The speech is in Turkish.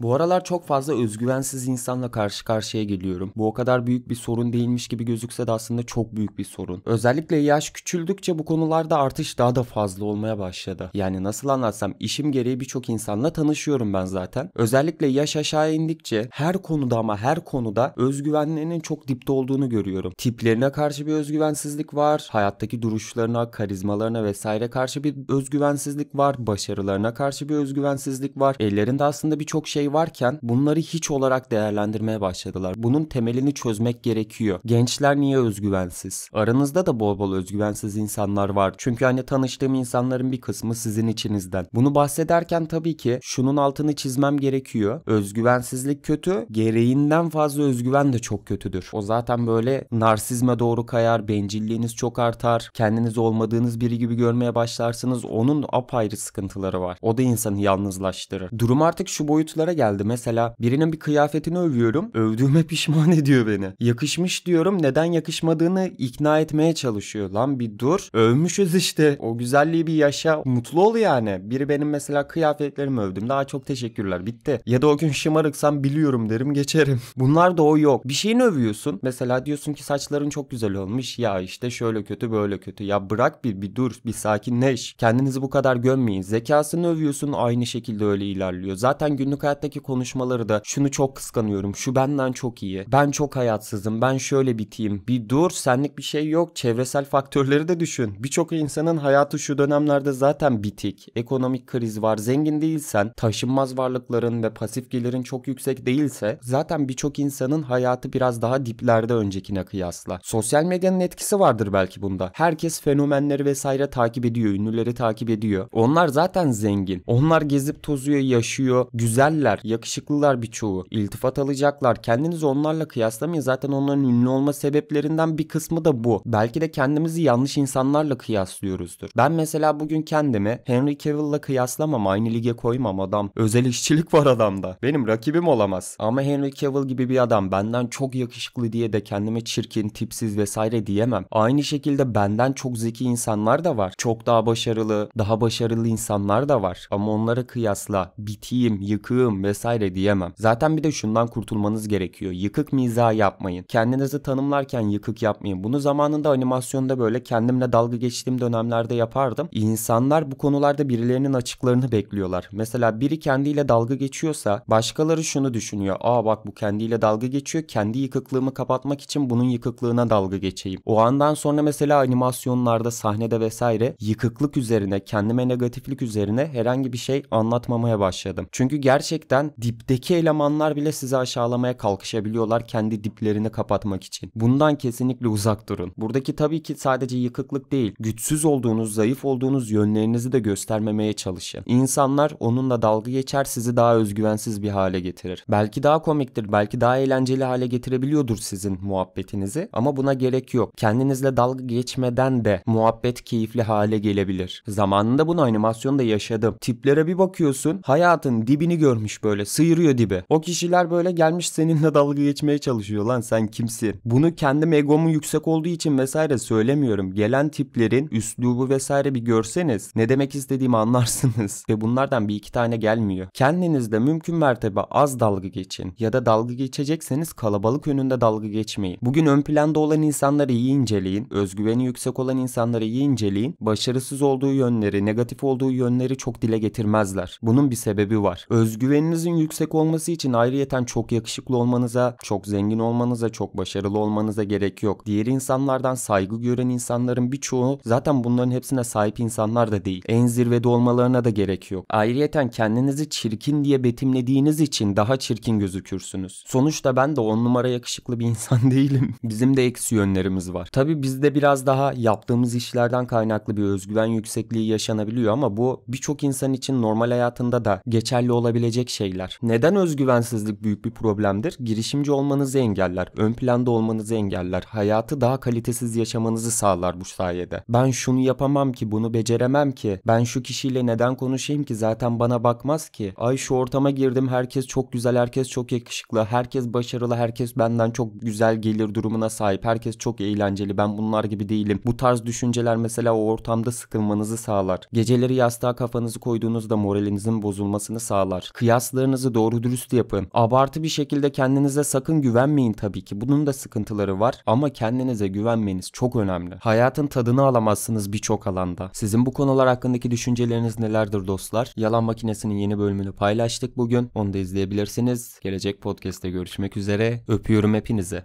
Bu aralar çok fazla özgüvensiz insanla karşı karşıya geliyorum. Bu o kadar büyük bir sorun değilmiş gibi gözükse de aslında çok büyük bir sorun. Özellikle yaş küçüldükçe bu konularda artış daha da fazla olmaya başladı. Yani nasıl anlatsam işim gereği birçok insanla tanışıyorum ben zaten. Özellikle yaş aşağı indikçe her konuda ama her konuda özgüvenlerinin çok dipte olduğunu görüyorum. Tiplerine karşı bir özgüvensizlik var. Hayattaki duruşlarına, karizmalarına vesaire karşı bir özgüvensizlik var. Başarılarına karşı bir özgüvensizlik var. Ellerinde aslında birçok şey varken bunları hiç olarak değerlendirmeye başladılar. Bunun temelini çözmek gerekiyor. Gençler niye özgüvensiz? Aranızda da bol bol özgüvensiz insanlar var. Çünkü hani tanıştığım insanların bir kısmı sizin içinizden. Bunu bahsederken tabii ki şunun altını çizmem gerekiyor. Özgüvensizlik kötü. Gereğinden fazla özgüven de çok kötüdür. O zaten böyle narsizme doğru kayar, bencilliğiniz çok artar, kendiniz olmadığınız biri gibi görmeye başlarsınız. Onun apayrı sıkıntıları var. O da insanı yalnızlaştırır. Durum artık şu boyutlara geldi. Mesela birinin bir kıyafetini övüyorum. Övdüğüme pişman ediyor beni. Yakışmış diyorum. Neden yakışmadığını ikna etmeye çalışıyor. Lan bir dur. Övmüşüz işte. O güzelliği bir yaşa. Mutlu ol yani. Biri benim mesela kıyafetlerimi övdüm. Daha çok teşekkürler. Bitti. Ya da o gün şımarıksam biliyorum derim geçerim. Bunlar da o yok. Bir şeyini övüyorsun. Mesela diyorsun ki saçların çok güzel olmuş. Ya işte şöyle kötü böyle kötü. Ya bırak bir bir dur bir sakinleş. Kendinizi bu kadar gömmeyin. Zekasını övüyorsun aynı şekilde öyle ilerliyor. Zaten günlük hayat hayattaki konuşmaları da şunu çok kıskanıyorum. Şu benden çok iyi. Ben çok hayatsızım. Ben şöyle biteyim. Bir dur senlik bir şey yok. Çevresel faktörleri de düşün. Birçok insanın hayatı şu dönemlerde zaten bitik. Ekonomik kriz var. Zengin değilsen, taşınmaz varlıkların ve pasif gelirin çok yüksek değilse zaten birçok insanın hayatı biraz daha diplerde öncekine kıyasla. Sosyal medyanın etkisi vardır belki bunda. Herkes fenomenleri vesaire takip ediyor, ünlüleri takip ediyor. Onlar zaten zengin. Onlar gezip tozuyor, yaşıyor, güzeller güzeller, yakışıklılar birçoğu. İltifat alacaklar. Kendinizi onlarla kıyaslamayın. Zaten onların ünlü olma sebeplerinden bir kısmı da bu. Belki de kendimizi yanlış insanlarla kıyaslıyoruzdur. Ben mesela bugün kendimi Henry Cavill'la kıyaslamam. Aynı lige koymam adam. Özel işçilik var adamda. Benim rakibim olamaz. Ama Henry Cavill gibi bir adam benden çok yakışıklı diye de kendime çirkin, tipsiz vesaire diyemem. Aynı şekilde benden çok zeki insanlar da var. Çok daha başarılı, daha başarılı insanlar da var. Ama onlara kıyasla bitiyim, yıkığım, yıkıktım vesaire diyemem. Zaten bir de şundan kurtulmanız gerekiyor. Yıkık mizah yapmayın. Kendinizi tanımlarken yıkık yapmayın. Bunu zamanında animasyonda böyle kendimle dalga geçtiğim dönemlerde yapardım. İnsanlar bu konularda birilerinin açıklarını bekliyorlar. Mesela biri kendiyle dalga geçiyorsa başkaları şunu düşünüyor. Aa bak bu kendiyle dalga geçiyor. Kendi yıkıklığımı kapatmak için bunun yıkıklığına dalga geçeyim. O andan sonra mesela animasyonlarda, sahnede vesaire yıkıklık üzerine, kendime negatiflik üzerine herhangi bir şey anlatmamaya başladım. Çünkü gerçekten gerçekten dipteki elemanlar bile sizi aşağılamaya kalkışabiliyorlar kendi diplerini kapatmak için. Bundan kesinlikle uzak durun. Buradaki tabii ki sadece yıkıklık değil, güçsüz olduğunuz, zayıf olduğunuz yönlerinizi de göstermemeye çalışın. İnsanlar onunla dalga geçer sizi daha özgüvensiz bir hale getirir. Belki daha komiktir, belki daha eğlenceli hale getirebiliyordur sizin muhabbetinizi ama buna gerek yok. Kendinizle dalga geçmeden de muhabbet keyifli hale gelebilir. Zamanında bunu animasyonda yaşadım. Tiplere bir bakıyorsun hayatın dibini görmüş böyle sıyırıyor dibe. O kişiler böyle gelmiş seninle dalga geçmeye çalışıyor lan sen kimsin? Bunu kendi egomun yüksek olduğu için vesaire söylemiyorum. Gelen tiplerin üslubu vesaire bir görseniz ne demek istediğimi anlarsınız. Ve bunlardan bir iki tane gelmiyor. Kendinizde mümkün mertebe az dalga geçin. Ya da dalga geçecekseniz kalabalık önünde dalga geçmeyin. Bugün ön planda olan insanları iyi inceleyin. Özgüveni yüksek olan insanları iyi inceleyin. Başarısız olduğu yönleri, negatif olduğu yönleri çok dile getirmezler. Bunun bir sebebi var. Özgüveni Geliriminizin yüksek olması için ayrıyeten çok yakışıklı olmanıza, çok zengin olmanıza, çok başarılı olmanıza gerek yok. Diğer insanlardan saygı gören insanların birçoğu zaten bunların hepsine sahip insanlar da değil. En zirvede olmalarına da gerek yok. Ayrıyeten kendinizi çirkin diye betimlediğiniz için daha çirkin gözükürsünüz. Sonuçta ben de on numara yakışıklı bir insan değilim. Bizim de eksi yönlerimiz var. Tabi bizde biraz daha yaptığımız işlerden kaynaklı bir özgüven yüksekliği yaşanabiliyor ama bu birçok insan için normal hayatında da geçerli olabilecek şey şeyler. Neden özgüvensizlik büyük bir problemdir? Girişimci olmanızı engeller, ön planda olmanızı engeller, hayatı daha kalitesiz yaşamanızı sağlar bu sayede. Ben şunu yapamam ki, bunu beceremem ki, ben şu kişiyle neden konuşayım ki zaten bana bakmaz ki. Ay şu ortama girdim herkes çok güzel, herkes çok yakışıklı, herkes başarılı, herkes benden çok güzel gelir durumuna sahip, herkes çok eğlenceli, ben bunlar gibi değilim. Bu tarz düşünceler mesela o ortamda sıkılmanızı sağlar. Geceleri yastığa kafanızı koyduğunuzda moralinizin bozulmasını sağlar. Kıyas kıyaslarınızı doğru dürüst yapın. Abartı bir şekilde kendinize sakın güvenmeyin tabii ki. Bunun da sıkıntıları var ama kendinize güvenmeniz çok önemli. Hayatın tadını alamazsınız birçok alanda. Sizin bu konular hakkındaki düşünceleriniz nelerdir dostlar? Yalan Makinesi'nin yeni bölümünü paylaştık bugün. Onu da izleyebilirsiniz. Gelecek podcast'te görüşmek üzere. Öpüyorum hepinizi.